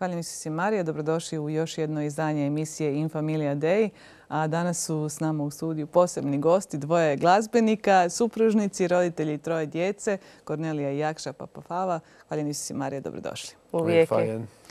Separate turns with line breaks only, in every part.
Hvala se Marija, dobrodošli u još jedno izdanje emisije Infamilia Day. A danas su s nama u studiju posebni gosti, dvoje glazbenika, supružnici, roditelji troje djece, Kornelija i Jakša Papafava. Hvala se Marija, dobrodošli. Uvijek.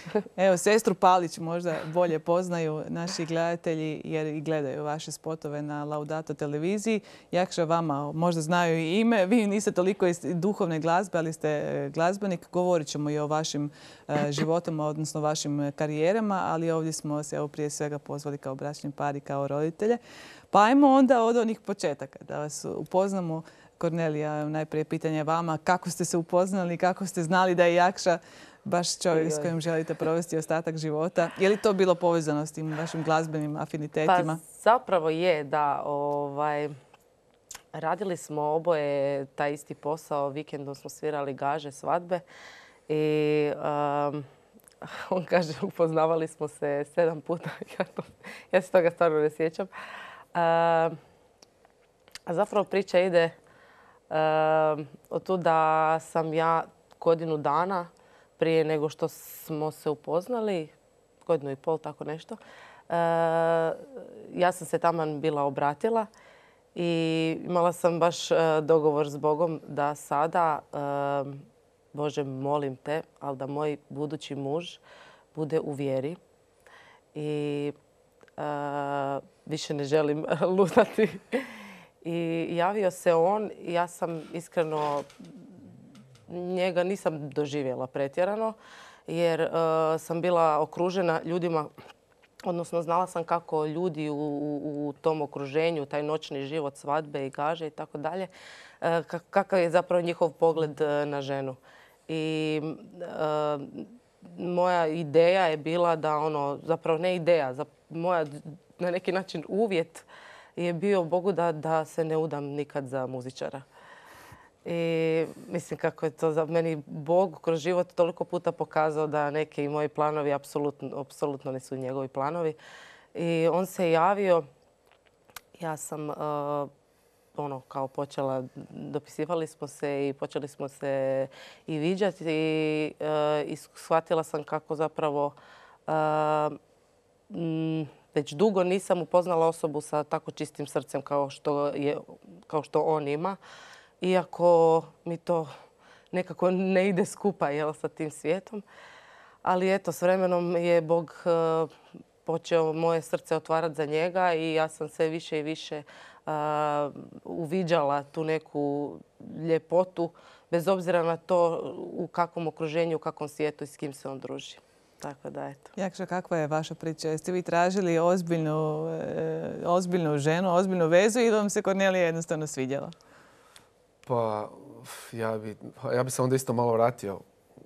Evo, sestru Palić možda bolje poznaju naši gledatelji jer i gledaju vaše spotove na Laudato televiziji. Jakša vama možda znaju i ime. Vi niste toliko iz duhovne glazbe, ali ste e, glazbenik. Govorit ćemo i o vašim e, životama, odnosno vašim karijerama, ali ovdje smo se evo, prije svega pozvali kao bračni par i kao roditelje. Pa ajmo onda od onih početaka da vas upoznamo Kornelija, najprije pitanje vama. Kako ste se upoznali, kako ste znali da je Jakša baš čovjek s kojim želite provesti ostatak života. Je li to bilo povezano s tim vašim glazbenim afinitetima?
Pa zapravo je, da. Ovaj, radili smo oboje taj isti posao. Vikendom smo svirali gaže, svadbe. I... Um, on kaže, upoznavali smo se sedam puta. Ja, to, ja se toga stvarno ne sjećam. A, um, a zapravo priča ide um, o tu da sam ja godinu dana prije nego što smo se upoznali, godinu i pol, tako nešto, eh, ja sam se taman bila obratila i imala sam baš eh, dogovor s Bogom da sada, eh, Bože, molim te, ali da moj budući muž bude u vjeri i više ne želim lutati. I javio se on i ja sam iskreno njega nisam doživjela pretjerano jer e, sam bila okružena ljudima odnosno znala sam kako ljudi u, tom okruženju, taj noćni život, svadbe i gaže i tako dalje, e, kakav je zapravo njihov pogled e, na ženu. I moja ideja je bila da ono, zapravo ne ideja, moja na neki način uvjet je bio Bogu da se ne udam nikad za muzičara. I mislim kako je to za meni Bog kroz život toliko puta pokazao da neke i moji planovi apsolutno, nisu njegovi planovi. I on se javio, ja sam uh, ono kao počela, dopisivali smo se i počeli smo se i viđati i, uh, shvatila sam kako zapravo uh, već dugo nisam upoznala osobu sa tako čistim srcem kao što on ima iako mi to nekako ne ide skupa jel, sa tim svijetom. Ali eto, s vremenom je Bog eh, počeo moje srce otvarati za njega i ja sam sve više i više eh, uviđala tu neku ljepotu, bez obzira na to u kakvom okruženju, u kakvom svijetu i s kim se on druži. Tako da, eto.
Jakša, kakva je vaša priča? Jeste vi tražili ozbiljnu, eh, ozbiljnu ženu, ozbiljnu vezu ili vam se Kornelija jednostavno svidjela?
Pa, pa ja bi, se onda isto malo vratio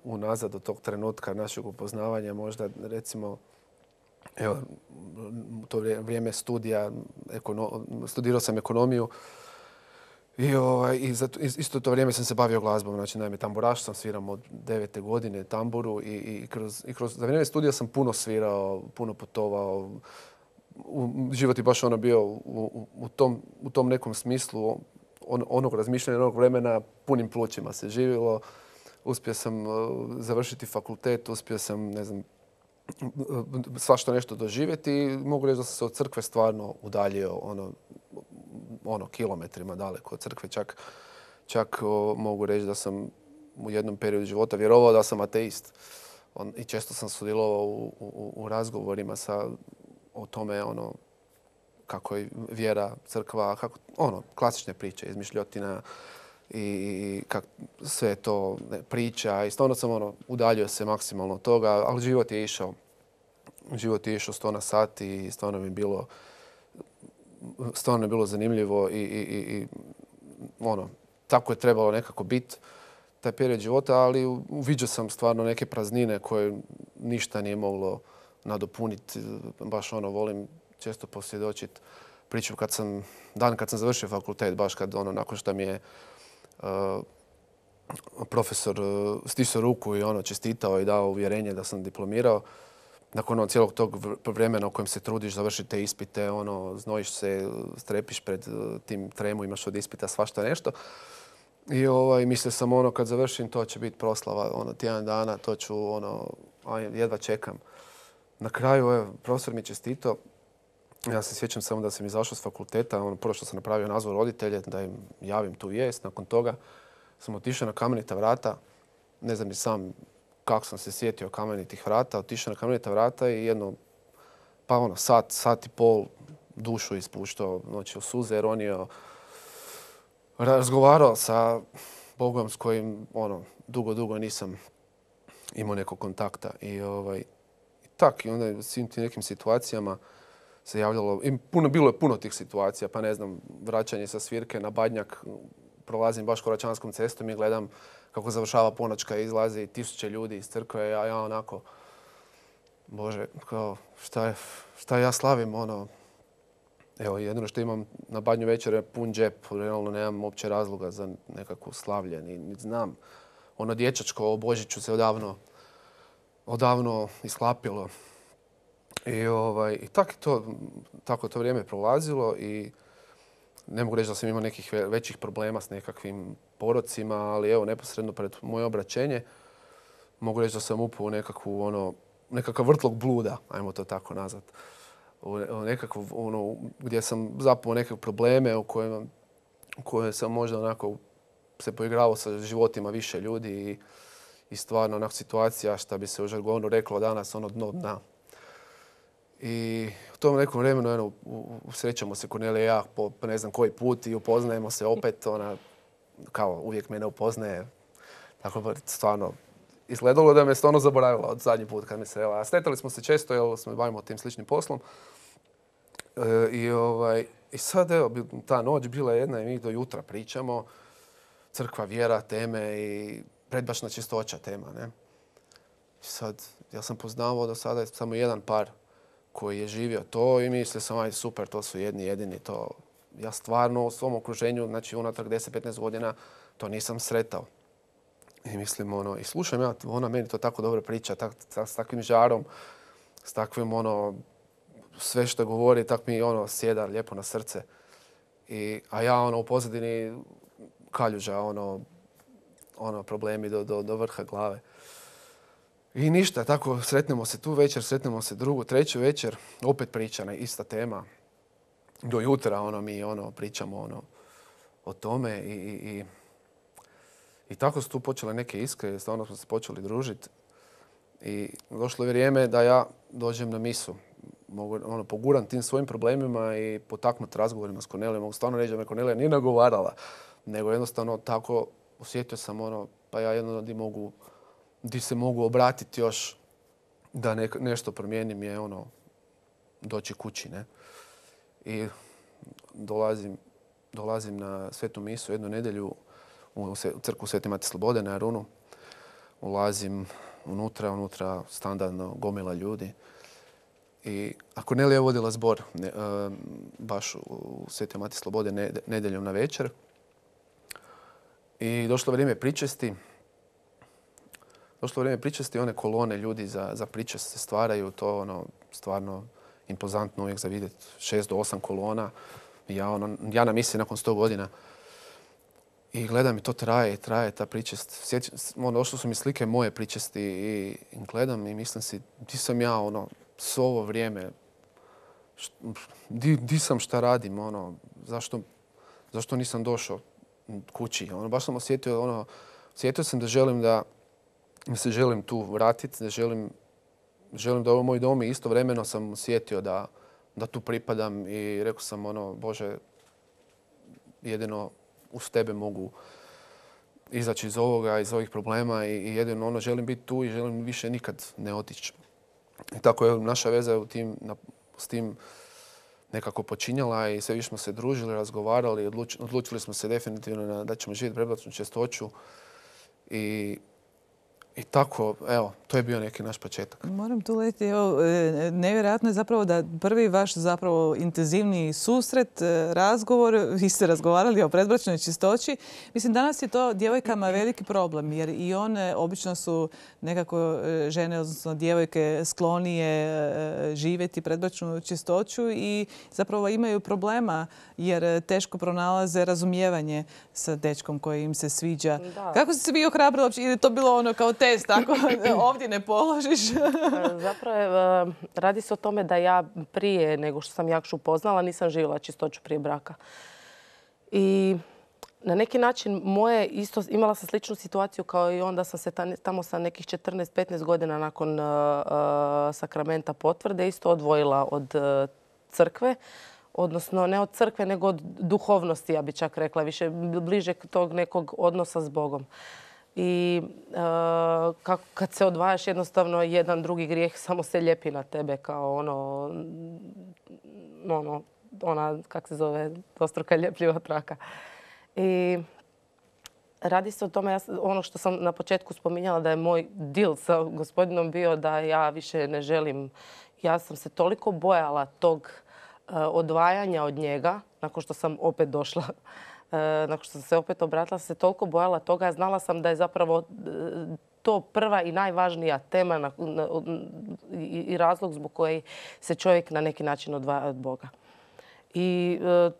unazad do tog trenutka našeg upoznavanja. Možda recimo evo, to vrijeme studija, studirao sam ekonomiju ovaj, i, isto to vrijeme sam se bavio glazbom. Znači, naime, tamburaš sam sviram od devete godine tamburu i, i, kroz, za vrijeme studija sam puno svirao, puno putovao. život je baš ono bio u tom nekom smislu onog razmišljanja, onog vremena punim plućima se živilo. Uspio sam e, završiti fakultet, uspio sam, ne znam, svašta nešto doživjeti i mogu reći da sam se od crkve stvarno udaljio ono, ono kilometrima daleko od crkve. Čak, čak mogu reći da sam u jednom periodu života vjerovao da sam ateist. On, I često sam sudjelovao u, u, u razgovorima sa, o tome ono, kako je vjera, crkva, kako, ono, klasične priče, izmišljotina i kak, sve to priča. I stvarno sam ono, udaljio se maksimalno od toga, ali život je išao. Život je išao sto na sati i stvarno mi je bilo stvarno je bilo zanimljivo i, i, i ono, tako je trebalo nekako biti taj period života, ali uviđao sam stvarno neke praznine koje ništa nije moglo nadopuniti. Baš ono, volim često posvjedočiti priču kad sam, dan kad sam završio fakultet, baš kad ono, nakon što mi je uh, profesor uh, stiso ruku i ono čestitao i dao uvjerenje da sam diplomirao. Nakon ono, cijelog tog vremena u kojem se trudiš, završiti te ispite, ono, znojiš se, strepiš pred uh, tim tremu, imaš od ispita svašta nešto. I ovaj, mislio sam ono kad završim to će biti proslava, ono tjedan dana, to ću ono, jedva čekam. Na kraju, evo, profesor mi čestitao, ja se sjećam samo da sam izašao s fakulteta, ono prvo što sam napravio nazvao roditelje, da im javim tu vijest. Nakon toga sam otišao na kamenita vrata, ne znam ni sam kako sam se sjetio kamenitih vrata, otišao na kamenita vrata i jedno, pa ono, sat, sat i pol dušu ispuštao, noći znači, u suze, jer on je ono, razgovarao sa Bogom s kojim, ono, dugo, dugo nisam imao nekog kontakta. I, ovaj, tak, i onda u svim tim nekim situacijama, se javljalo, i puno, bilo je puno tih situacija, pa ne znam, vraćanje sa svirke na badnjak, prolazim baš Koračanskom cestom i gledam kako završava ponačka, izlazi tisuće ljudi iz crkve, a ja, onako, bože, kao, šta, je, šta ja slavim, ono, evo, jedino što imam na badnju večer je pun džep, realno nemam uopće razloga za nekakvo slavlje, ni, ni znam. Ono dječačko o Božiću se odavno, odavno isklapilo. I, ovaj, i to, tako to vrijeme prolazilo i ne mogu reći da sam imao nekih većih problema s nekakvim porocima, ali evo, neposredno pred moje obraćenje mogu reći da sam upao u nekakvu, ono, nekakav vrtlog bluda, ajmo to tako nazvat. Ono, gdje sam zapao nekakve probleme u kojima, koje sam možda onako se poigravao sa životima više ljudi i, stvarno onak situacija šta bi se u žargonu reklo danas ono dno dna. I u tom nekom vremenu eno, srećamo se Kornelija i ja po, ne znam koji put i upoznajemo se opet. Ona kao uvijek mene upoznaje. Tako dakle, stvarno izgledalo da me stvarno zaboravila od zadnji put kad me srela. A smo se često jer smo bavimo tim sličnim poslom. E, i, ovaj, I sad evo, ta noć bila jedna i mi do jutra pričamo. Crkva, vjera, teme i predbašna čistoća tema. Ne? sad, ja sam poznavao do sada samo jedan par koji je živio to i mislio sam, aj super, to su jedni jedini. To. Ja stvarno u svom okruženju, znači unatrag 10-15 godina, to nisam sretao. I mislim, ono, i slušam ja, ona meni to tako dobro priča, tak, s takvim žarom, s takvim, ono, sve što govori, tak mi, ono, sjeda lijepo na srce. I, a ja, ono, u pozadini kaljuža, ono, ono, problemi do, do, do vrha glave. I ništa, tako sretnemo se tu večer, sretnemo se drugu, treću večer, opet na ista tema. Do jutra ono, mi ono, pričamo ono, o tome i, i, tako su tu počele neke iskre, stvarno smo se počeli družiti. I došlo je vrijeme da ja dođem na misu. Mogu, ono, poguram tim svojim problemima i potaknut razgovorima s Kornelijom. Mogu stvarno reći da me Kornelija nije nagovarala, nego jednostavno tako osjetio sam ono, pa ja jedno di mogu di se mogu obratiti još da nešto promijenim je ono doći kući. Ne? I dolazim, dolazim na svetu misu jednu nedjelju u crku Svete Mati Slobode na Arunu. Ulazim unutra, unutra standardno gomila ljudi. I ako li je vodila zbor e, baš u Svete Mati Slobode nedjeljom na večer, i došlo vrijeme pričesti, došlo vrijeme pričesti, one kolone ljudi za, za pričest se stvaraju, to ono stvarno impozantno uvijek za vidjeti, šest do osam kolona. Ja, ono, ja na misli nakon sto godina i gledam i to traje i traje ta pričest. Ono, došlo su mi slike moje pričesti i, i gledam i mislim si, di sam ja ono, s ovo vrijeme, di, di, sam šta radim, ono, zašto, zašto nisam došao kući. Ono, baš sam osjetio, ono, osjetio sam da želim da, se želim tu vratiti, da želim, želim da ovo moj dom i istovremeno sam sjetio da, da tu pripadam i rekao sam ono, Bože, jedino uz tebe mogu izaći iz ovoga, iz ovih problema i jedino ono želim biti tu i želim više nikad ne otići. I tako je naša veza u tim, s tim nekako počinjala i sve više smo se družili, razgovarali, odlučili smo se definitivno da ćemo živjeti prebratnu čestoću i i tako, evo, to je bio neki naš početak.
Moram tu letiti, evo, e, nevjerojatno je zapravo da prvi vaš zapravo intenzivni susret, e, razgovor, vi ste razgovarali o predbračnoj čistoći. Mislim, danas je to djevojkama veliki problem, jer i one obično su nekako e, žene, odnosno djevojke, sklonije živjeti predbračnu čistoću i zapravo imaju problema jer teško pronalaze razumijevanje sa dečkom koji im se sviđa. Kako ste se vi ohrabrili? Ili je to bilo ono kao test ako ovdje ne položiš? E,
zapravo e, radi se o tome da ja prije nego što sam Jakšu upoznala nisam živjela čistoću prije braka. I na neki način moje isto, imala sam sličnu situaciju kao i onda sam se tamo sa nekih 14-15 godina nakon e, sakramenta potvrde isto odvojila od crkve. Odnosno, ne od crkve, nego od duhovnosti, ja bi čak rekla, više bliže tog nekog odnosa s Bogom i e, kad se odvajaš jednostavno jedan drugi grijeh samo se ljepi na tebe kao ono, ono ona, kak se zove, dvostruka ljepljiva traka. I radi se o tome, ono što sam na početku spominjala da je moj deal sa gospodinom bio da ja više ne želim. Ja sam se toliko bojala tog e, odvajanja od njega, nakon što sam opet došla E, nakon što sam se opet obratila, se toliko bojala toga. Znala sam da je zapravo e, to prva i najvažnija tema i razlog zbog kojeg se čovjek na neki način odvaja od Boga. I e,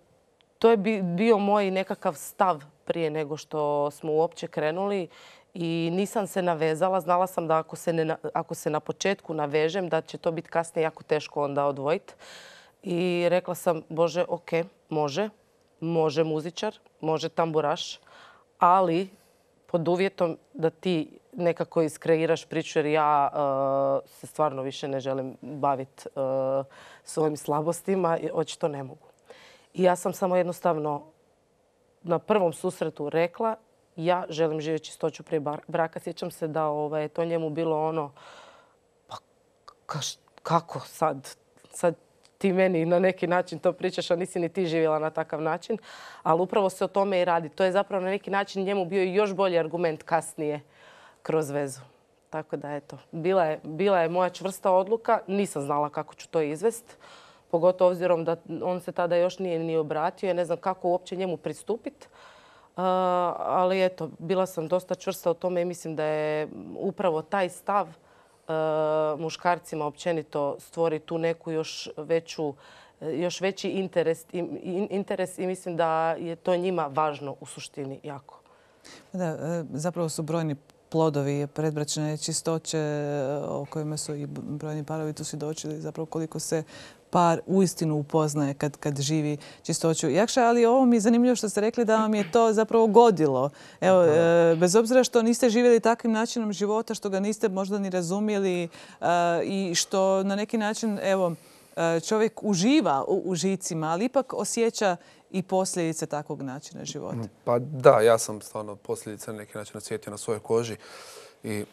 to je bio moj nekakav stav prije nego što smo uopće krenuli i nisam se navezala. Znala sam da ako se, ako se na početku navežem da će to biti kasnije jako teško onda odvojiti. I rekla sam, Bože, ok, može, može muzičar, može tamburaš, ali pod uvjetom da ti nekako iskreiraš priču jer ja e, se stvarno više ne želim baviti e, svojim slabostima očito ne mogu. I ja sam samo jednostavno na prvom susretu rekla ja želim živjeti čistoću prije braka. Sjećam se da ovaj, je to njemu bilo ono pa kako sad? Sad ti meni na neki način to pričaš, a nisi ni ti živjela na takav način. Ali upravo se o tome i radi. To je zapravo na neki način njemu bio još bolji argument kasnije kroz vezu. Tako da, eto, bila je, bila je moja čvrsta odluka. Nisam znala kako ću to izvest. Pogotovo obzirom da on se tada još nije ni obratio. Ja ne znam kako uopće njemu pristupiti. ali eto, bila sam dosta čvrsta o tome i mislim da je upravo taj stav E, muškarcima općenito stvori tu neku još veću e, još veći interes, interes i mislim da je to njima važno u suštini jako.
Pa da, e, zapravo su brojni plodovi predbračne čistoće e, o kojima su i brojni parovi tu svjedočili zapravo koliko se par uistinu upoznaje kad, kad živi čistoću. Jakša, ali ovo mi je zanimljivo što ste rekli da vam je to zapravo godilo. E, bez obzira što niste živjeli takvim načinom života, što ga niste možda ni razumjeli e, i što na neki način, evo, čovjek uživa u, u žicima, ali ipak osjeća i posljedice takvog načina života.
Pa da, ja sam stvarno posljedice na neki način osjetio na svojoj koži. I,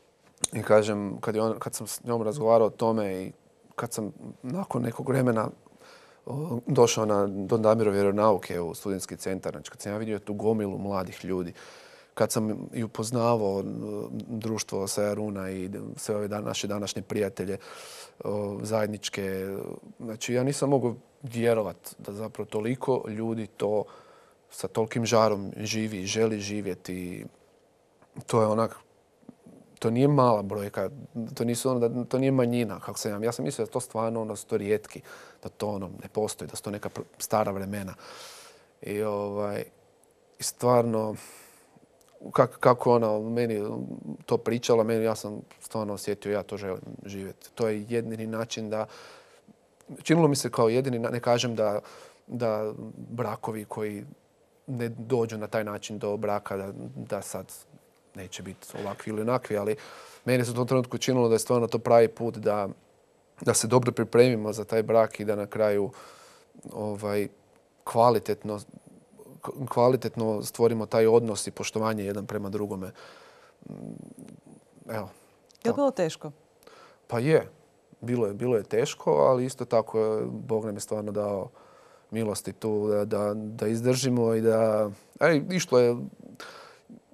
kažem, kad, sam s njom razgovarao o tome i kad sam nakon nekog vremena došao na Don Damirov vjeronauke u studentski centar, znači kad sam ja vidio tu gomilu mladih ljudi kad sam i upoznavao društvo Sajaruna i sve ove naše današnje prijatelje zajedničke, znači ja nisam mogao vjerovat da zapravo toliko ljudi to sa tolkim žarom živi, želi živjeti. To je onak, to nije mala brojka, to, nisu ono to nije manjina, kako sam ja. sam mislio da to stvarno, ono, su rijetki, da to ono, ne postoji, da su to neka stara vremena. I ovaj, stvarno, kako, kako ono, ona meni to pričala, meni ja sam stvarno osjetio ja to želim živjeti. To je jedini način da, činilo mi se kao jedini, ne kažem da, da brakovi koji ne dođu na taj način do braka, da, da sad neće biti ovakvi ili onakvi, ali meni se u tom trenutku činilo da je stvarno to pravi put da, da se dobro pripremimo za taj brak i da na kraju ovaj, kvalitetno kvalitetno stvorimo taj odnos i poštovanje jedan prema drugome. Mm, evo.
Je li bilo teško?
Pa je. Bilo je, bilo je teško, ali isto tako e, Bog nam je stvarno dao milosti tu da, da, izdržimo i da... Aj, išlo je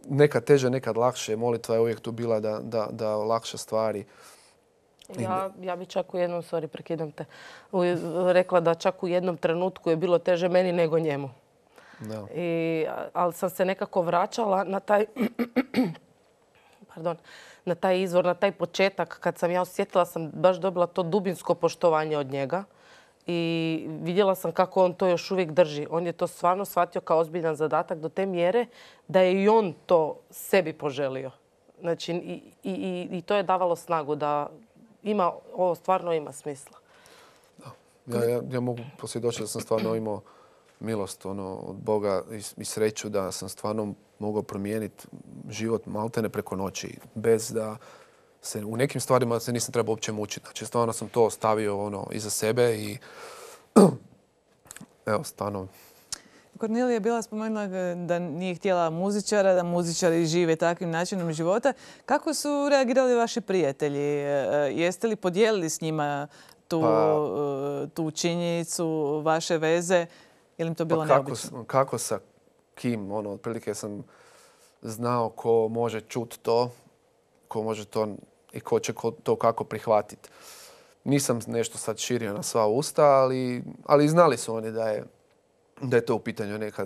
nekad teže, nekad lakše. Molitva je uvijek tu bila da, da, da olakša stvari.
Ja, ja bi čak u jednom, sorry, prekidam te, rekla da čak u jednom trenutku je bilo teže meni nego njemu ali sam se nekako vraćala na taj... Pardon, na taj izvor, na taj početak. Kad sam ja osjetila, sam baš dobila to dubinsko poštovanje od njega. I vidjela sam kako on to još uvijek drži. On je to stvarno shvatio kao ozbiljan zadatak do te mjere da je i on to sebi poželio. Znači, i, to je davalo snagu da ima, ovo stvarno ima smisla.
Da. Ja, ja mogu posvjedočiti da sam stvarno imao milost ono, od Boga i, sreću da sam stvarno mogao promijeniti život maltene preko noći. Bez da se u nekim stvarima se nisam trebao uopće mučiti. Znači, stvarno sam to ostavio ono, iza sebe i evo, stvarno
Kornelija je bila spomenula da nije htjela muzičara, da muzičari žive takvim načinom života. Kako su reagirali vaši prijatelji? E, jeste li podijelili s njima tu, pa- e, tu činjenicu, vaše veze? Ili im to pa bilo kako, neobično?
Kako sa kim? Ono, otprilike sam znao ko može čut to, ko može to i ko će to kako prihvatiti. Nisam nešto sad širio na sva usta, ali, znali su oni da je, to u pitanju neka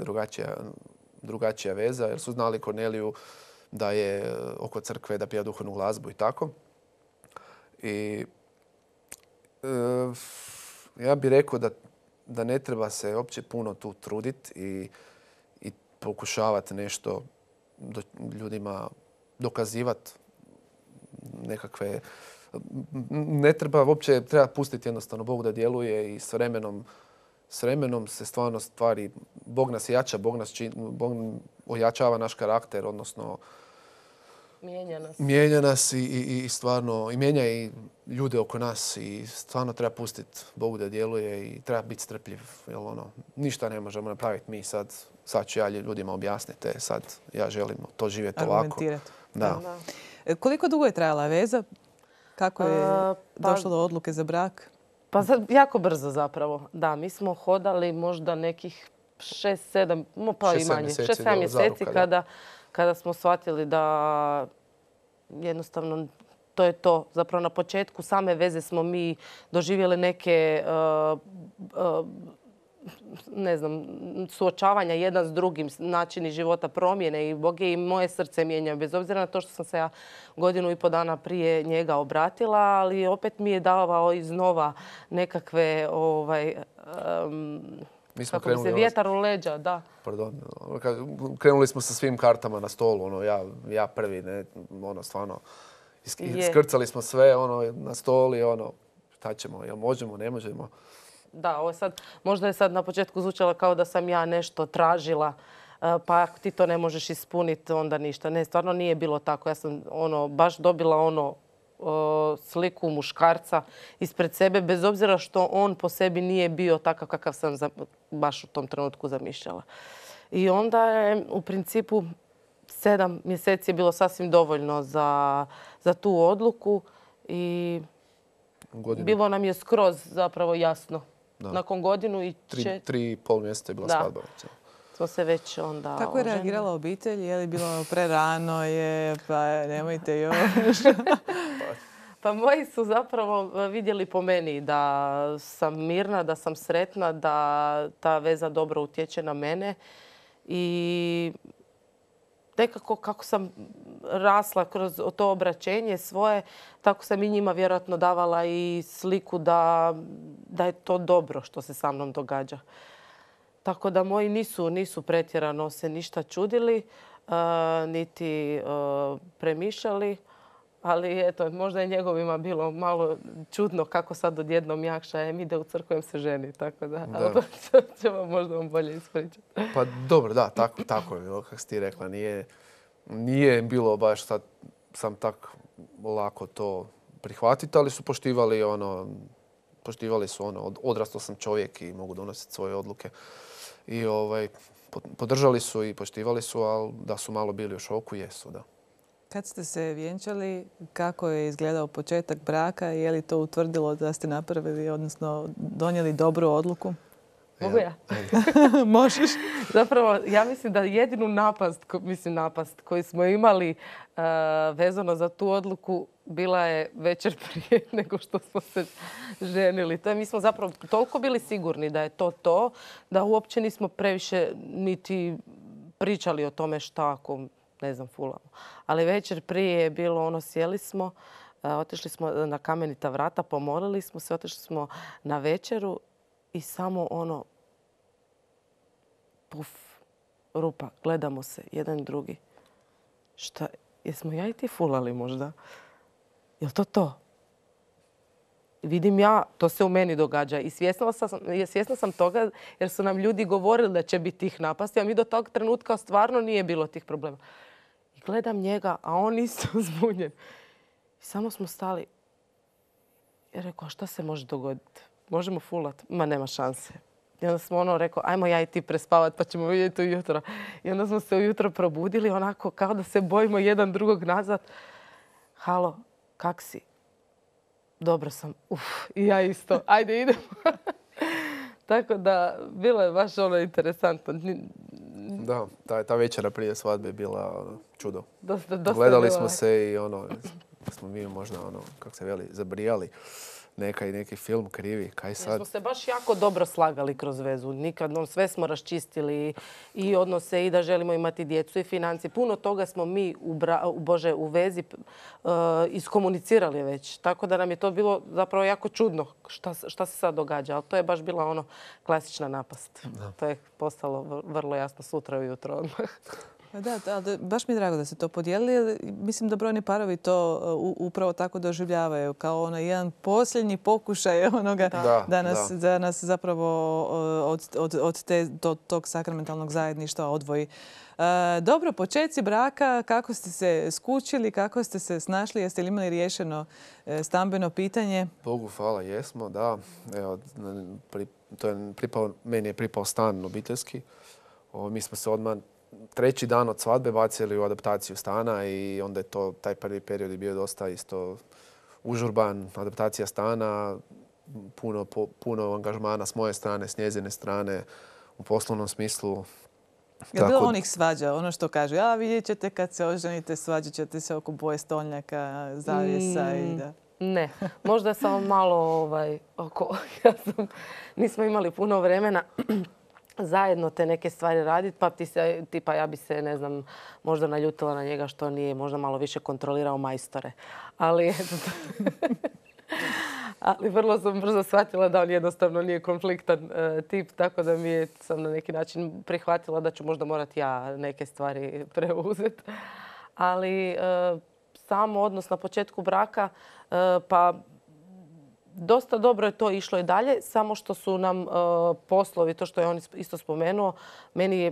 drugačija, veza, jer su znali Korneliju da je eh, oko crkve, da pija duhovnu glazbu i tako. I, eh, ja bih rekao da da ne treba se uopće puno tu truditi i, i pokušavati nešto ljudima dokazivati nekakve ne treba uopće, treba pustiti jednostavno Bog da djeluje i s vremenom, s vremenom se stvarno stvari, Bog nas jača, Bog, nas čin, Bog ojačava naš karakter, odnosno Mijenja nas. i, stvarno, i mijenja i ljude oko nas i stvarno treba pustiti Bogu da djeluje i treba biti strpljiv. ono, ništa ne možemo napraviti mi sad. Sad ću ja ljudima objasniti. E, sad
ja želim to živjeti ovako. Da. da. E, koliko dugo je trajala veza? Kako je pa- došlo do odluke za brak? Pa jako brzo zapravo. Da, mi smo hodali možda nekih šest, sedam, pa i manje. Šest, sedam mjeseci kada kada smo shvatili da jednostavno to je to. Zapravo na početku same veze smo mi doživjeli neke e, e, ne znam, suočavanja jedan s drugim, načini života promjene i Bog je i moje srce mijenjao, bez obzira na to što sam se ja godinu i po dana prije njega obratila, ali opet mi je davao iznova nekakve ovaj, mi smo Kako krenuli, se ono, vjetar u leđa, da.
Pardon, ono, krenuli smo sa svim kartama na stolu, ono, ja, ja prvi, ne, ono, stvarno, iskrcali smo sve, ono, na stoli, ono, šta ćemo, jel možemo, ne možemo.
Da, ovo sad, možda je sad na početku zvučalo kao da sam ja nešto tražila, eh, pa ako ti to ne možeš ispuniti, onda ništa. Ne, stvarno nije bilo tako. Ja sam ono, baš dobila ono sliku muškarca ispred sebe, bez obzira što on po sebi nije bio takav kakav sam baš u tom trenutku zamišljala. I onda je u principu sedam mjeseci je bilo sasvim dovoljno za, tu odluku i bilo nam je skroz zapravo jasno. Nakon godinu i
tri, tri i pol mjeseca je bila svadba.
To se već onda... tako je reagirala obitelj? Je li bilo prerano je, pa nemojte još?
Pa moji su zapravo e, vidjeli po meni da sam mirna, da sam sretna, da ta veza dobro utječe na mene. I nekako kako sam rasla kroz to obraćenje svoje, tako sam i njima vjerojatno davala i sliku da, je to dobro što se sa mnom događa. Tako da moji nisu, nisu pretjerano se ništa čudili, e, niti e, premišljali ali eto, možda je njegovima bilo malo čudno kako sad odjednom Jakša mi ide u crkvu se ženi, tako da, da. će vam možda on bolje ispričati.
Pa dobro, da, tako, tako je bilo, kako si rekla, nije, nije bilo baš sad sam tak lako to prihvatiti, ali su poštivali ono, poštivali su ono, odrastao sam čovjek i mogu donositi svoje odluke. I ovaj, podržali su i poštivali su, ali da su malo bili u šoku, jesu, da.
Kad ste se vjenčali, kako je izgledao početak braka? Je li to utvrdilo da ste napravili, odnosno donijeli dobru odluku? Mogu ja? Možeš? Zapravo, ja mislim da jedinu napast, mislim
napast koju smo imali e, vezano za tu odluku bila je večer prije nego što smo se ženili. To mi smo zapravo toliko bili sigurni da je to to, da uopće nismo previše niti pričali o tome šta ako ne znam, fulamo. Ali večer prije je bilo ono, sjeli smo, e, otišli smo na kamenita vrata, pomolili smo se, otišli smo na večeru i samo ono, puf, rupa, gledamo se, jedan i drugi. Šta, jesmo ja i ti fulali možda? Jel to to? Vidim ja, to se u meni događa i svjesna sam, svjesna sam toga jer su nam ljudi govorili da će biti tih napasti, a mi do tog trenutka stvarno nije bilo tih problema. I gledam njega, a on isto zbunjen. I samo smo stali. I rekao, šta se može dogoditi? Možemo fulat? Ma nema šanse. I onda smo ono rekao, ajmo ja i ti prespavat pa ćemo vidjeti ujutro. I onda smo se ujutro probudili onako kao da se bojimo jedan drugog nazad. Halo, kak si? Dobro sam. Uf, i ja isto. Ajde, idemo. Tako da, bilo je baš ono interesantno.
Mm. Da, ta, ta večera prije svadbe je bila ono, čudo. Dosta, Gledali smo se i ono, smo mi možda ono, kako se veli, zabrijali neka i neki film krivi, kaj sad? Mi smo se
baš jako dobro slagali kroz vezu. Nikad, ono, sve smo raščistili i odnose i da želimo imati djecu i financije. Puno toga smo mi u, Bože, u vezi eh, iskomunicirali već. Tako da nam je to bilo zapravo jako čudno šta, se sad događa. Ali to je baš bila ono klasična napast. To je postalo vrlo jasno sutra ujutro odmah.
Pa da, da, baš mi je drago da ste to podijelili. Mislim da brojni parovi to e, upravo tako doživljavaju kao onaj jedan posljednji pokušaj onoga da, nas, zapravo e, od, tog sakramentalnog zajedništva odvoji. E, dobro, početci braka, kako ste se skučili, kako ste se snašli, jeste li imali riješeno stambeno pitanje?
Bogu hvala, jesmo, da. Evo, to je meni je pripao stan obiteljski. mi smo se odmah treći dan od svadbe bacili u adaptaciju stana i onda je to, taj prvi period je bio dosta isto užurban, adaptacija stana, puno, puno angažmana s moje strane, s njezine strane, u poslovnom smislu. Je bilo onih
svađa, ono što kažu, a vidjet ćete kad se oženite, svađat ćete se oko boje stolnjaka, zavijesa i mm, da...
Ne, možda samo malo ovaj, oko, nismo imali puno vremena zajedno te neke stvari raditi, pa ti se, tipa ja bi se, ne znam, možda naljutila na njega što nije možda malo više kontrolirao majstore. Ali, ali vrlo sam brzo shvatila da on jednostavno nije konfliktan e, tip, tako da mi je, sam na neki način prihvatila da ću možda morati ja neke stvari preuzeti. Ali e, samo odnos na početku braka, e, pa dosta dobro je to išlo i dalje, samo što su nam e, poslovi, to što je on isto spomenuo,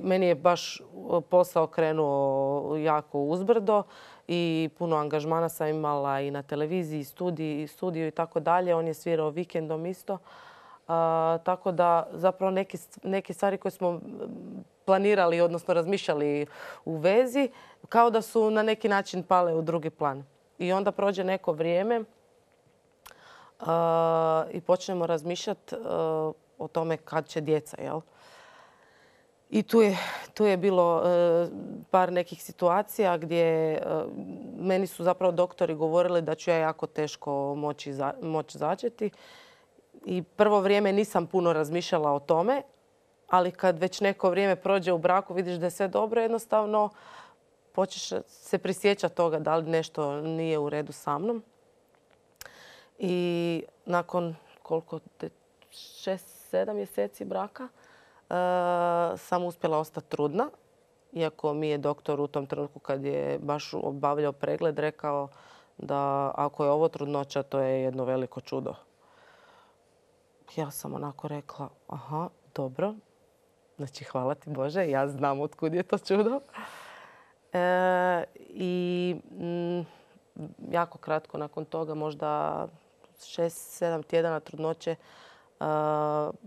meni je, baš e, posao krenuo jako uzbrdo i puno angažmana sam imala i na televiziji, studiju i tako dalje. On je svirao vikendom isto. E, tako da zapravo neke stvari koje smo planirali, odnosno razmišljali u vezi, kao da su na neki način pale u drugi plan. I onda prođe neko vrijeme Uh, i počnemo razmišljati uh, o tome kad će djeca. Jel? I tu je, bilo uh, par nekih situacija gdje meni su zapravo doktori govorili da ću ja jako teško moći, moći začeti. I prvo vrijeme nisam puno razmišljala o tome, ali kad već neko vrijeme prođe u braku, vidiš da je sve dobro, jednostavno počeš se prisjećati toga da li nešto nije u redu sa mnom. I nakon koliko, šest, sedam mjeseci braka, e, sam uspjela ostati trudna. Iako mi je doktor u tom trenutku kad je baš obavljao pregled rekao da ako je ovo trudnoća, to je jedno veliko čudo. Ja sam onako rekla, aha, dobro. Znači, hvala ti Bože, ja znam otkud je to čudo. E, I jako kratko nakon toga, možda Šest, sedam tjedana trudnoće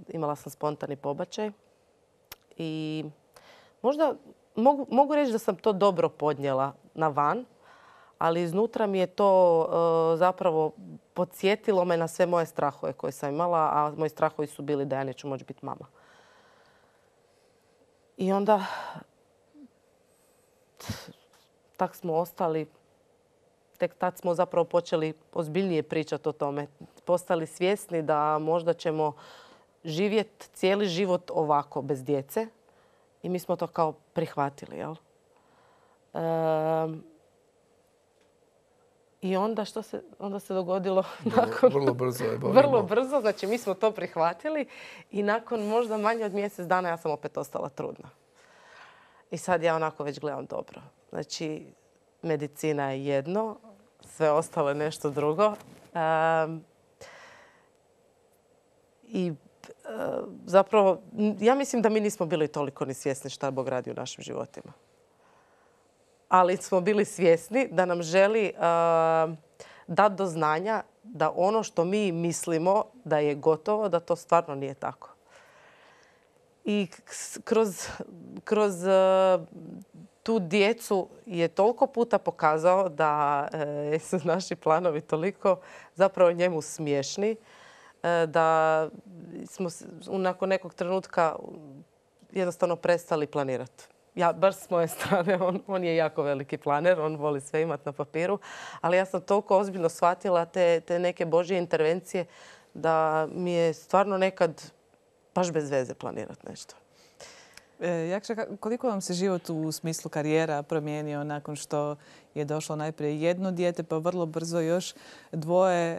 imala sam spontani pobačaj. I možda mogu, reći da sam to dobro podnijela na van, ali iznutra mi je to e, zapravo podsjetilo me na sve moje strahove koje sam imala, a moji strahovi su bili da ja neću moći biti mama. I onda tak smo ostali tek tad smo zapravo počeli ozbiljnije pričati o tome. Postali svjesni da možda ćemo živjeti cijeli život ovako, bez djece. I mi smo to kao prihvatili. Jel? E, i onda što se, onda se dogodilo? Nakon, vrlo brzo je Vrlo brzo, znači mi smo to prihvatili i nakon možda manje od mjesec dana ja sam opet ostala trudna. I sad ja onako već gledam dobro. Znači, medicina je jedno, sve ostalo nešto drugo. I e, zapravo, ja mislim da mi nismo bili toliko ni svjesni šta Bog radi u našim životima. Ali smo bili svjesni da nam želi e, dati do znanja da ono što mi mislimo da je gotovo, da to stvarno nije tako i kroz, e, tu djecu je toliko puta pokazao da e, su naši planovi toliko zapravo njemu smiješni e, da smo nakon nekog trenutka jednostavno prestali planirati. Ja, baš s moje strane, on, on je jako veliki planer, on voli sve imati na papiru, ali ja sam toliko ozbiljno shvatila te, te neke Božje intervencije da mi je stvarno nekad baš bez veze planirati nešto.
E, Jakša, koliko vam se život u smislu karijera promijenio nakon što je došlo najprije jedno dijete, pa vrlo brzo još dvoje?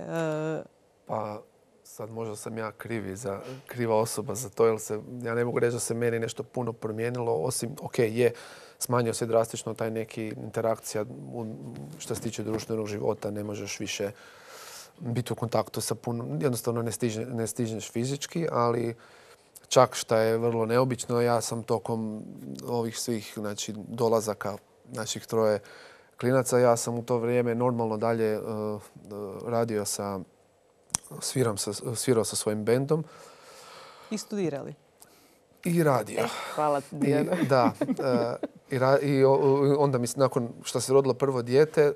E? Pa
sad možda sam ja krivi za, kriva osoba za to, jer se, ja ne mogu reći da se meni nešto puno promijenilo, osim, ok, je, smanjio se drastično taj neki interakcija što se tiče društvenog života, ne možeš više biti u kontaktu sa puno, jednostavno ne, stižeš ne stižneš fizički, ali čak što je vrlo neobično. Ja sam tokom ovih svih znači, dolazaka naših troje klinaca, ja sam u to vrijeme normalno dalje e, radio sa, sviram sa, svirao sa svojim bendom.
I studirali? I radio. E, hvala ti, I,
Da. E, i, i onda mi, nakon što se rodilo prvo dijete,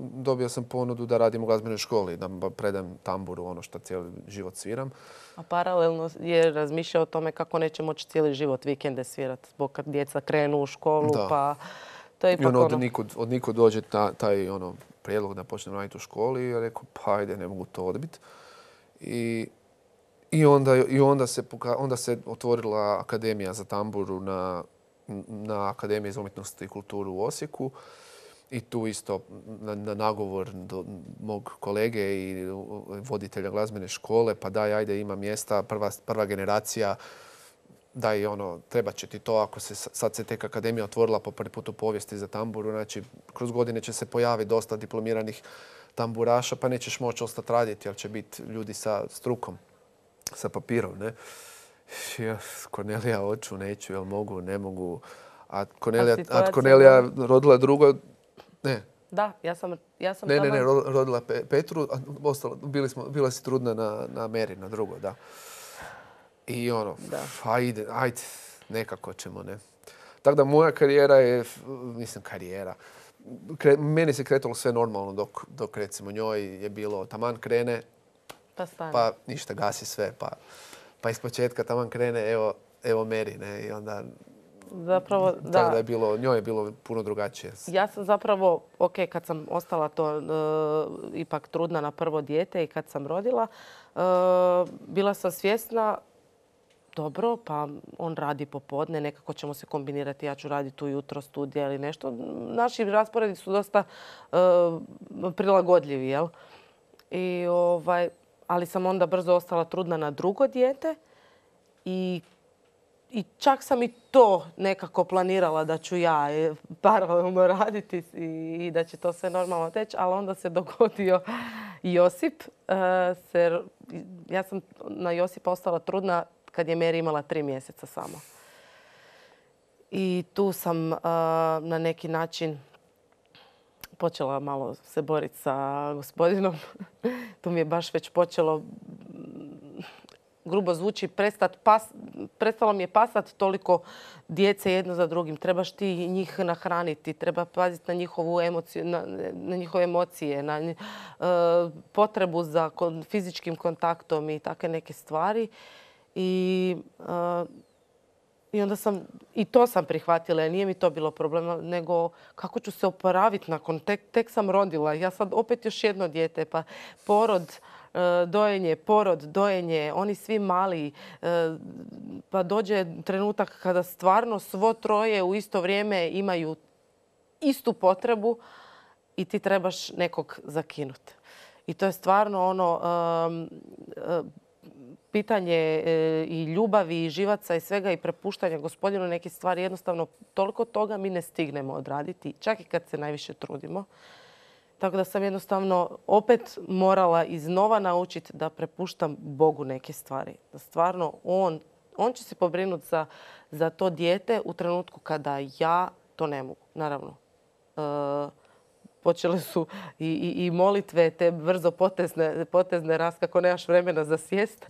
dobio sam ponudu da radim u glazbenoj školi, da predam tamburu, ono što cijeli život sviram.
A paralelno je razmišljao o tome kako neće moći cijeli život vikende svirati, zbog kad djeca krenu u školu, pa to je ipak ono... Od ono-
nikud, od dođe taj ono, prijedlog da počnem raditi u školi i ja rekao pa ajde, ne mogu to odbiti. I, onda, se otvorila Akademija za tamburu na, na Akademiji za umjetnost i kulturu u Osijeku i tu isto na, nagovor mog kolege i voditelja glazbene škole, pa daj, ajde, ima mjesta, prva, prva generacija, daj, ono, treba će ti to ako se sad se tek akademija otvorila po prvi put u povijesti za tamburu. Znači, kroz godine će se pojaviti dosta diplomiranih tamburaša, pa nećeš moći ostati raditi, jer će biti ljudi sa strukom, sa papirom, ne? Ja, Kornelija, oču, neću, jel mogu, ne mogu. A a Kornelija rodila drugo, ne.
Da, ja sam, ja sam ne, ne, ne,
rodila Petru, a ostalo, bili smo, bila si trudna na, na Meri, na drugo, da. I ono, da. ajde, nekako ćemo, ne. Tako da moja karijera je, mislim karijera, meni se kretalo sve normalno dok, dok recimo njoj je bilo taman krene, pa, pa ništa, gasi sve, pa, pa ispočetka taman krene, evo, evo Meri, ne, i onda
zapravo... Da, da je
bilo, njoj je bilo puno drugačije.
Ja sam zapravo, ok, kad sam ostala to e, ipak trudna na prvo dijete i kad sam rodila, e, bila sam svjesna dobro, pa on radi popodne, nekako ćemo se kombinirati, ja ću raditi ujutro studija ili nešto. Naši rasporedi su dosta e, prilagodljivi, jel? I, ovaj, ali sam onda brzo ostala trudna na drugo dijete i i čak sam i to nekako planirala da ću ja e, paralelno raditi i da će to sve normalno teći, ali onda se dogodio Josip. E, ja sam na Josipa ostala trudna kad je Meri imala tri mjeseca samo. I tu sam e, na neki način počela malo se boriti sa gospodinom. tu mi je baš već počelo grubo zvuči, prestat pas, prestalo mi je pasat toliko djece jedno za drugim. Trebaš ti njih nahraniti, treba paziti na, njihovu emociju, na, na njihove emocije, na e, potrebu za fizičkim kontaktom i takve neke stvari. I, e, I onda sam, i to sam prihvatila, nije mi to bilo problema, nego kako ću se oporaviti nakon, tek, tek sam rodila. Ja sad opet još jedno dijete, pa porod, E, dojenje, porod, dojenje, oni svi mali. E, pa dođe trenutak kada stvarno svo troje u isto vrijeme imaju istu potrebu i ti trebaš nekog zakinuti. I to je stvarno ono e, pitanje i ljubavi i živaca i svega i prepuštanja gospodinu neke stvari. Jednostavno, toliko toga mi ne stignemo odraditi, čak i kad se najviše trudimo. Tako da sam jednostavno opet morala iznova naučiti da prepuštam Bogu neke stvari. Da stvarno on, on će se pobrinuti za, za to dijete u trenutku kada ja to ne mogu. Naravno, e, počele su i, i, i molitve, te brzo potezne, potezne rast kako nemaš vremena za sjest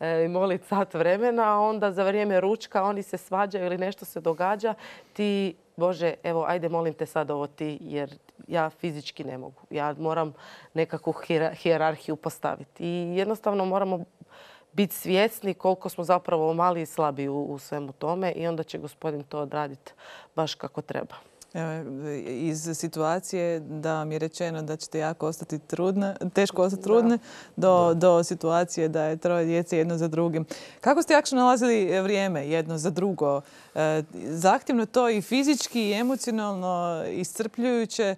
e, i molit sat vremena, a onda za vrijeme ručka oni se svađaju ili nešto se događa. Ti, Bože, evo, ajde molim te sad ovo ti jer ja fizički ne mogu. Ja moram nekakvu hijerarhiju postaviti. I jednostavno moramo biti svjesni koliko smo zapravo mali i slabi u, u svemu tome i onda će gospodin to odraditi baš kako treba
iz situacije da mi je rečeno da ćete jako ostati teško ostati trudne, do, do situacije da je troje djece jedno za drugim. Kako ste jakšno nalazili e, vrijeme jedno za drugo? E, zahtjevno to i fizički i emocionalno iscrpljujuće.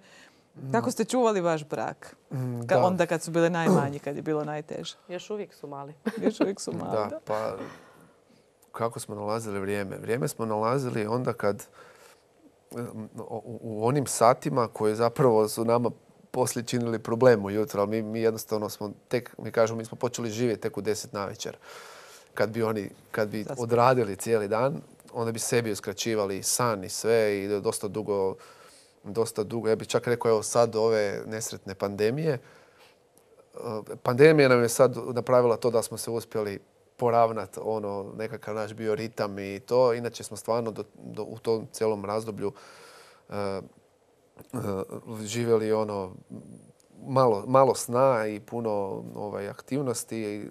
Kako mm. ste čuvali vaš brak? Mm, Ka, onda kad su bile najmanji, kad je bilo najteže. Još uvijek su mali. Još uvijek su mali. Da,
pa kako smo nalazili vrijeme? Vrijeme smo nalazili onda kad u onim satima koje zapravo su nama poslije činili problem ujutro, ali mi, jednostavno smo tek, mi kažemo, mi smo počeli živjeti tek u deset na večer. Kad bi oni, kad bi odradili cijeli dan, onda bi sebi uskraćivali i san i sve i dosta dugo, dosta dugo, ja bih čak rekao evo sad ove nesretne pandemije. E, pandemija nam je sad napravila to da smo se uspjeli poravnat ono nekakav naš bio ritam i to. Inače smo stvarno do, u tom cijelom razdoblju uh, živjeli ono malo, malo sna i puno ovaj, aktivnosti.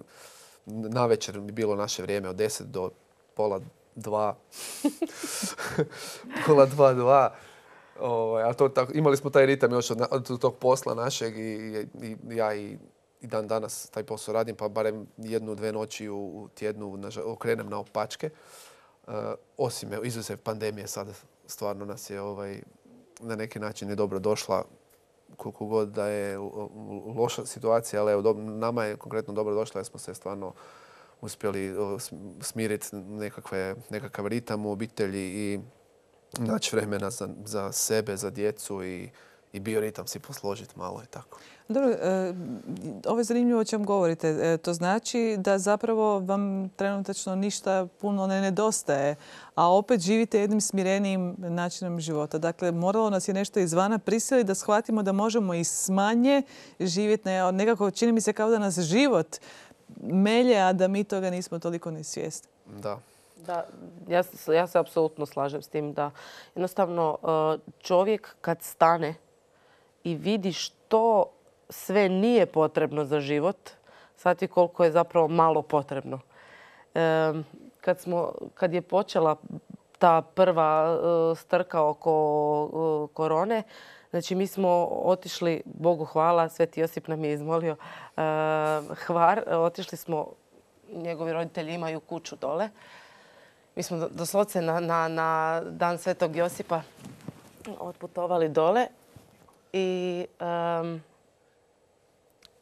Na večer bi bilo naše vrijeme od 10 do pola dva. pola dva, dva. Ovaj, a to, imali smo taj ritam još od, od tog posla našeg i, i ja i i dan danas taj posao radim, pa barem jednu, dve noći u tjednu okrenem na opačke. E, osim izuzev pandemije sada stvarno nas je ovaj, na neki način dobro došla koliko god da je loša situacija, ali evo, nama je konkretno dobro došla jer smo se stvarno uspjeli smiriti nekakav ritam u obitelji i naći vremena za sebe, za djecu i i bioritam si posložiti malo i tako.
Dobro, e, ovo je zanimljivo o čem govorite. E, to znači da zapravo vam trenutačno ništa puno ne nedostaje, a opet živite jednim smirenijim načinom života. Dakle, moralo nas je nešto izvana prisiliti da shvatimo da možemo i smanje živjeti. Nekako čini mi se kao da nas život melje, a da mi toga nismo toliko ni Da.
Da, ja, ja se apsolutno slažem s tim da jednostavno e, čovjek kad stane i vidi što sve nije potrebno za život, sad shvati koliko je zapravo malo potrebno. kad, je počela ta prva e, strka oko e, korone, znači mi smo otišli, Bogu hvala, Sveti Josip nam je izmolio e, hvar, otišli smo, njegovi roditelji imaju kuću dole. Mi smo doslovce na, na, na dan Svetog Josipa otputovali dole i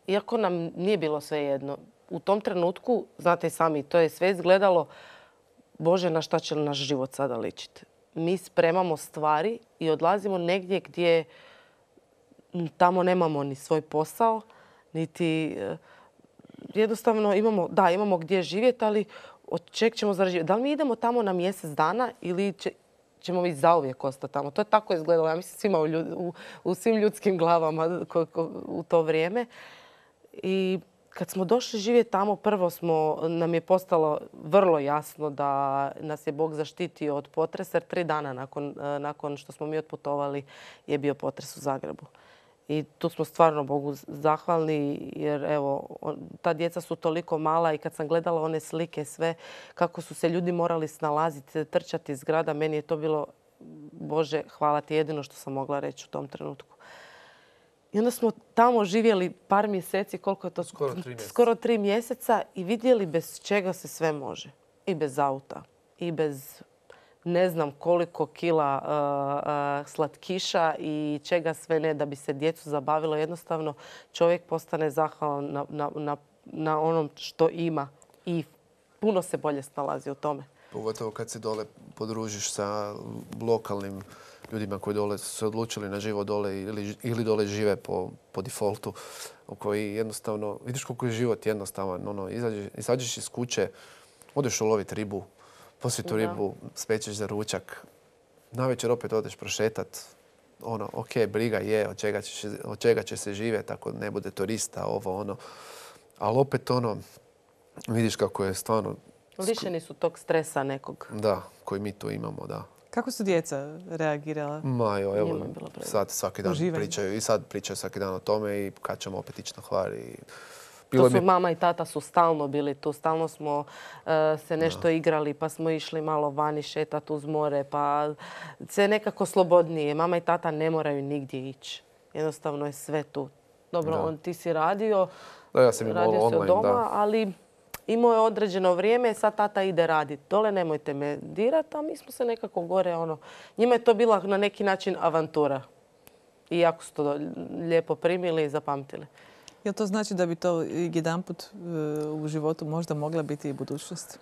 iako nam nije bilo sve jedno, u tom trenutku, znate sami, to je sve izgledalo, Bože, na šta će naš život sada ličiti? Mi spremamo stvari i odlazimo negdje gdje tamo nemamo ni svoj posao, niti eh, jednostavno imamo, da, imamo gdje živjeti, ali od čeg ćemo zaraživjeti. Da li mi idemo tamo na mjesec dana ili će, ćemo mi zauvijek ostati tamo. To je tako izgledalo, ja mislim, u, svim ljudskim glavama u to vrijeme. I kad smo došli živjeti tamo, prvo smo, nam je postalo vrlo jasno da nas je Bog zaštitio od potresa, jer tri dana nakon, eh, nakon što smo mi otputovali je bio potres u Zagrebu i tu smo stvarno Bogu zahvalni jer evo, ta djeca su toliko mala i kad sam gledala one slike sve, kako su se ljudi morali snalaziti, trčati iz grada, meni je to bilo, Bože, hvala ti jedino što sam mogla reći u tom trenutku. I onda smo tamo živjeli par mjeseci, koliko je to? Skoro Skoro tri mjeseca i vidjeli bez čega se sve može. I bez auta, i bez ne znam koliko kila e, e, slatkiša i čega sve ne da bi se djecu zabavilo. Jednostavno čovjek postane zahvalan na, onom što ima i puno se bolje snalazi u tome. Pogotovo kad se dole podružiš
sa lokalnim ljudima koji dole su se odlučili na živo dole ili, dole žive po, defaultu, u koji jednostavno, vidiš koliko je život jednostavan. Ono, izađeš, iz kuće, odeš uloviti ribu, poslije tu ribu spećeš za ručak. Na večer opet odeš prošetat. Ono, ok, briga je od čega, će, se živjeti ako ne bude turista, ovo, ono. Ali opet ono, vidiš kako je stvarno...
Lišeni su tog stresa nekog.
Da, koji mi tu imamo, da.
Kako su djeca reagirala? Ma evo, sad svaki dan pričaju
i sad pričaju svaki dan o tome i
kad ćemo opet ići na hvar i su mama i tata su stalno bili tu, stalno smo e, se nešto igrali pa smo išli malo vani šetati uz more pa se nekako slobodnije. Mama i tata ne moraju nigdje ići. Jednostavno je sve tu. Dobro, on ti si radio,
ja sam radio si online, od doma,
ali imao je određeno vrijeme, sad tata ide raditi. Dole nemojte me dirati, a mi smo se nekako gore. ono. Njima je to bila na neki način avantura.
Iako su to lijepo primili i zapamtili. Jel to znači da bi to jedanput e, u životu možda mogla biti i budućnost?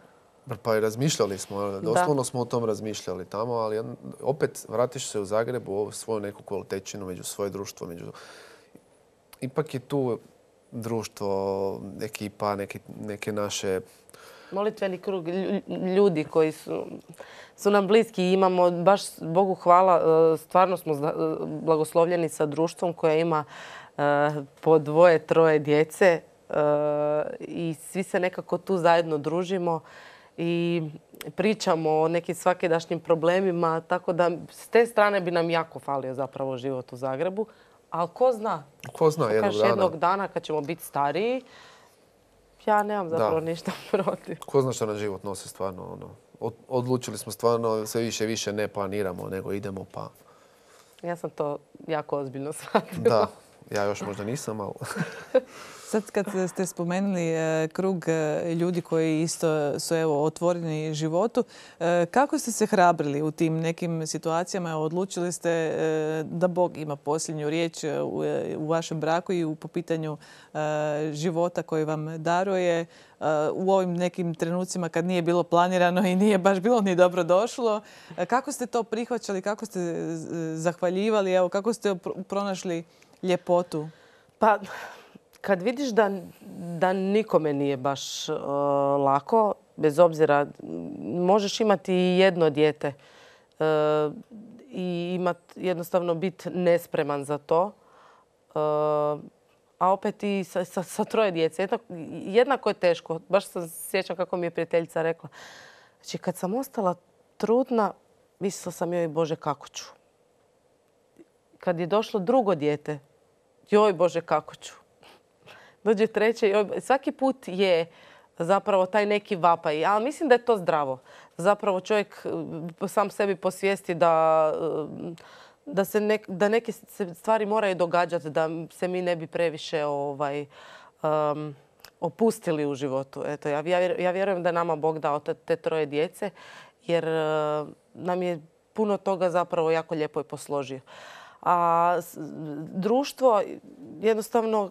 Pa i razmišljali smo, doslovno smo o tom razmišljali tamo, ali opet vratiš se u Zagrebu u svoju neku kvalitećinu, među svoje društvo. Među... Ipak je tu društvo, ekipa, neke, neke naše...
Molitveni krug ljudi koji su, su nam bliski. Imamo, baš Bogu hvala, e, stvarno smo e, blagoslovljeni sa društvom koje ima Eh, po dvoje, troje djece eh, i svi se nekako tu zajedno družimo i pričamo o nekim svakidašnjim problemima, tako da s te strane bi nam jako falio zapravo život u Zagrebu. Ali ko zna?
Ko zna jednog dana. jednog
dana kad ćemo biti stariji, ja nemam zapravo ništa
protiv. Ko zna što na život nosi stvarno. Ono. Odlučili smo stvarno sve više i više ne planiramo nego idemo pa...
Ja sam to jako ozbiljno shvatila.
Da. Ja još možda nisam, ali...
Sad kad ste spomenuli e, krug e, ljudi koji isto su otvoreni životu, e, kako ste se hrabrili u tim nekim situacijama? Odlučili ste da Bog ima posljednju riječ u vašem braku i po pitanju života koji vam daruje. U ovim nekim trenucima kad nije bilo planirano i nije baš bilo ni dobro došlo. Kako ste to prihvaćali? Kako ste zahvaljivali? kako ste pronašli ljepotu? Pa, kad vidiš
da, nikome nije baš e, lako, bez obzira, možeš imati i jedno dijete e, i imati, jednostavno biti nespreman za to. E, a opet i sa, troje djece. Jednako, jednako je teško. Baš sam sjećam kako mi je prijateljica rekla. Znači, kad sam ostala trudna, mislila sam joj, Bože, kako ću. Kad je došlo drugo dijete, joj Bože kako ću. Dođe treće, joj, svaki put je zapravo taj neki vapaj. Ali mislim da je to zdravo. Zapravo čovjek eh, sam sebi posvijesti da, eh, da, se da neke stvari moraju događati da se mi ne bi previše ovaj, um, opustili u životu. Eto, ja, vjerujem da nama Bog dao te, te troje djece jer eh, nam je puno toga zapravo jako lijepo i posložio. A društvo, jednostavno,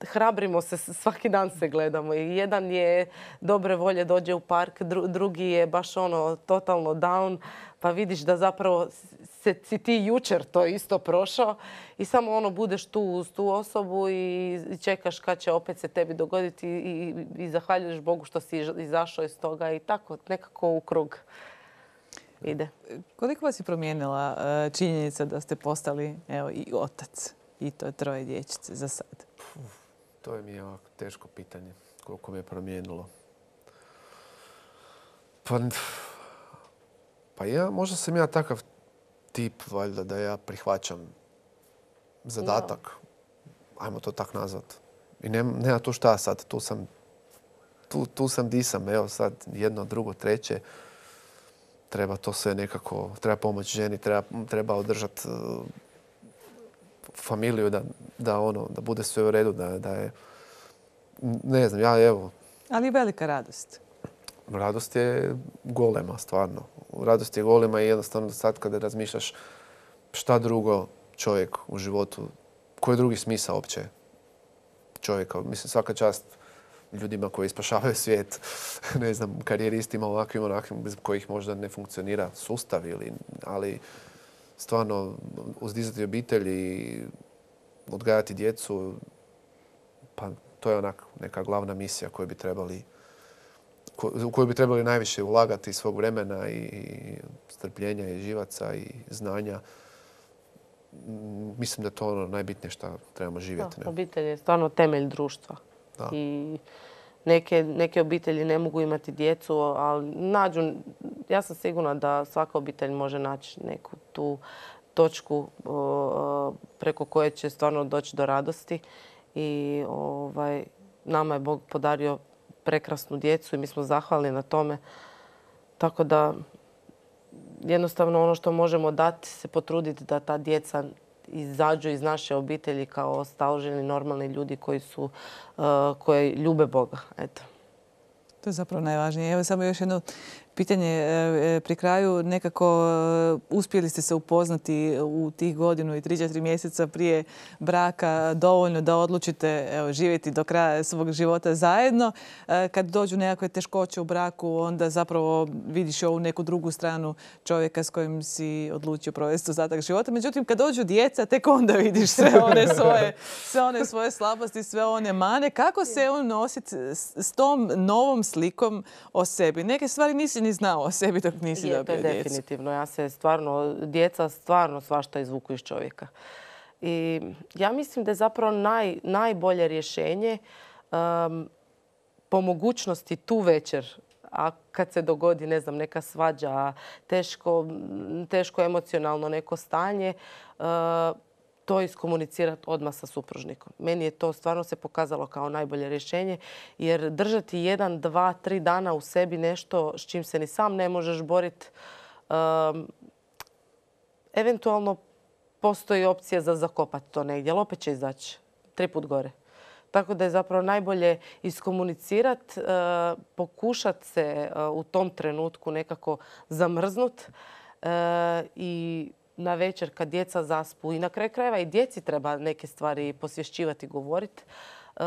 hrabrimo se, svaki dan se gledamo. I jedan je dobre volje dođe u park, drugi je baš ono totalno down, pa vidiš da zapravo se, si ti jučer to isto prošao i samo ono budeš tu uz tu osobu i čekaš kad će opet se tebi dogoditi i, i, zahvaljuješ Bogu što si izašao iz toga i tako nekako u
krug ide. Koliko vas je promijenila e, činjenica da ste postali i otac i to je troje dječice za sad? to je mi ovako teško pitanje koliko me je promijenilo.
Pa, pa ja, možda sam ja takav tip, valjda, da ja prihvaćam zadatak. Ajmo to tak nazvat. I nema, tu šta sad, tu sam, tu, tu sam di sam, evo sad jedno, drugo, treće treba to sve nekako, treba pomoć ženi, treba, održati e, familiju da, ono, da bude sve u redu, da, je, ne znam, ja evo.
Ali velika radost.
Radost je golema, stvarno. Radost je golema i jednostavno sad kada razmišljaš šta drugo čovjek u životu, koji drugi smisao opće čovjeka. Mislim, svaka čast ljudima koji spašavaju svijet, ne znam, karijeristima ovakvim, onakvim, bez kojih možda ne funkcionira sustav ili, ali stvarno uzdizati obitelji, odgajati djecu, pa to je onak neka glavna misija koju bi trebali u koju bi trebali najviše ulagati svog vremena i strpljenja i živaca i znanja. Mislim da je to ono najbitnije što trebamo živjeti. Da,
obitelj je stvarno temelj društva. I neke, obitelji ne mogu imati djecu, ali nađu, ja sam sigurna da svaka obitelj može naći neku tu točku preko koje će stvarno doći do radosti. I ovaj, nama je Bog podario prekrasnu djecu i mi smo zahvalni na tome. Tako da jednostavno ono što možemo dati, se potruditi da ta djeca izađu iz naše obitelji kao staloženi normalni ljudi koji su, eh, koji ljube Boga. Eto.
To je zapravo najvažnije. Evo samo još jedno Pitanje e, e, pri kraju, nekako e, uspjeli ste se upoznati u tih godinu i 3-4 mjeseca prije braka dovoljno da odlučite živjeti do kraja svog života zajedno. Kad dođu nekakve teškoće u braku, onda zapravo vidiš ovu neku drugu stranu čovjeka s kojim si odlučio provesti ostatak života. Međutim, kad dođu djeca, tek onda vidiš sve one svoje, sve one svoje slabosti, sve one mane. Kako se on nositi s tom novom slikom o sebi? Neke stvari nisi ni znao o sebi dok nisi je, to je Definitivno.
Ja se stvarno, djeca stvarno svašta izvuku iz čovjeka. I ja mislim da je zapravo najbolje rješenje um, po mogućnosti tu večer a kad se dogodi ne znam, neka svađa, teško, teško emocionalno neko stanje, uh, to iskomunicirati odmah sa supružnikom. Meni je to stvarno se pokazalo kao najbolje rješenje jer držati jedan, dva, tri dana u sebi nešto s čim se ni sam ne možeš boriti, um, eventualno postoji opcija za zakopati to negdje, ali opet će izaći tri put gore. Tako da je zapravo najbolje iskomunicirati, uh, pokušat pokušati se uh, u tom trenutku nekako zamrznut uh, i na večer kad djeca zaspu i na kraju krajeva i djeci treba neke stvari posvješćivati i govoriti. E,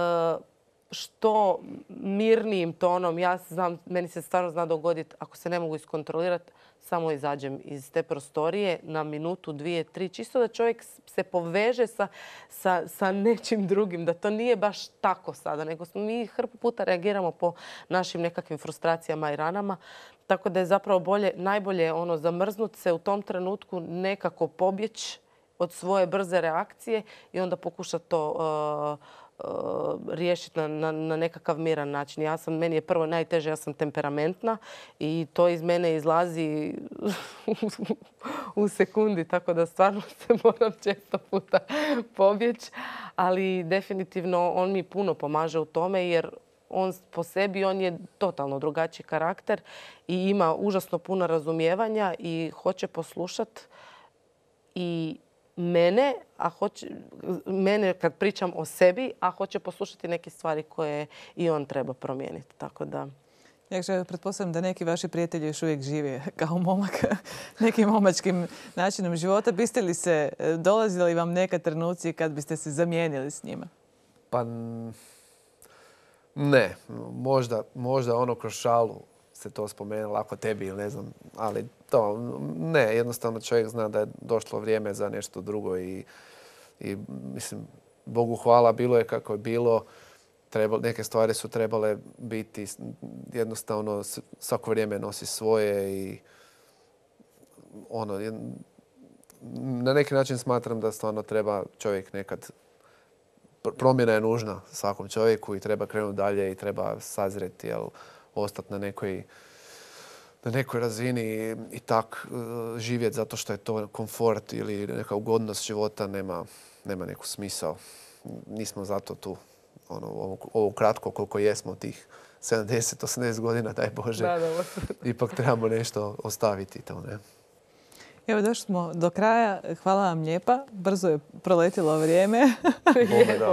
što mirnijim tonom, ja znam, meni se stvarno zna dogoditi, ako se ne mogu iskontrolirati, samo izađem iz te prostorije na minutu, dvije, tri, čisto da čovjek se poveže sa, sa, sa nečim drugim, da to nije baš tako sada, nego mi hrpu puta reagiramo po našim nekakvim frustracijama i ranama. Tako da je zapravo bolje, najbolje ono zamrznut se u tom trenutku nekako pobjeć od svoje brze reakcije i onda pokuša to uh, uh riješiti na, na, na nekakav miran način. Ja sam, meni je prvo najteže, ja sam temperamentna i to iz mene izlazi u sekundi, tako da stvarno se moram često puta pobjeći. Ali definitivno on mi puno pomaže u tome jer on po sebi, on je totalno drugačiji karakter i ima užasno puno razumijevanja i hoće poslušati i mene, a hoće, mene kad pričam o sebi, a hoće poslušati neke stvari koje i on treba promijeniti. Tako da
ja pretpostavljam da neki vaši prijatelji još uvijek žive kao momak nekim momačkim načinom života. Biste li se, e, dolazili vam neka trenuci kad biste se zamijenili s njima? Pa
ne, možda, možda ono kroz šalu se to spomenulo, ako tebi ili ne znam, ali to ne, jednostavno čovjek zna da je došlo vrijeme za nešto drugo i, i mislim, Bogu hvala, bilo je kako je bilo, Treba, neke stvari su trebale biti, jednostavno svako vrijeme nosi svoje i ono, na neki način smatram da stvarno treba čovjek nekad promjena je nužna svakom čovjeku i treba krenuti dalje i treba sazreti, jel, ostati na nekoj na nekoj razini i, tak uh, e, živjeti zato što je to komfort ili neka ugodnost života nema, nema neku smisao. Nismo zato tu ono, ovo, ovo kratko koliko jesmo tih 70-80 godina, daj Bože, ipak trebamo nešto ostaviti to, ne?
Evo došli smo do kraja. Hvala vam lijepa. Brzo je proletilo vrijeme.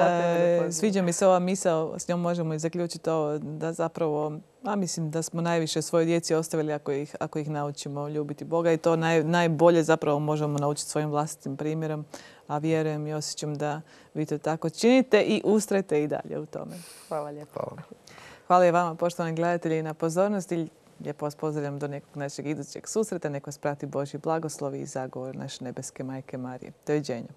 E, sviđa mi se ova misao, s njom možemo i zaključiti ovo da zapravo, a mislim da smo najviše svoje djeci ostavili ako ih, ako ih naučimo ljubiti Boga i to naj, najbolje zapravo možemo naučiti svojim vlastitim primjerom, a vjerujem i osjećam da vi to tako činite i ustrajte i dalje u tome. Hvala lijepo. Hvala. Hvala i vama, poštovani gledatelji, na pozornosti. Lijepo vas pozdravljam do nekog našeg idućeg susreta. Nek vas prati Božji blagoslovi i zagovor naše nebeske majke Marije. Doviđenja.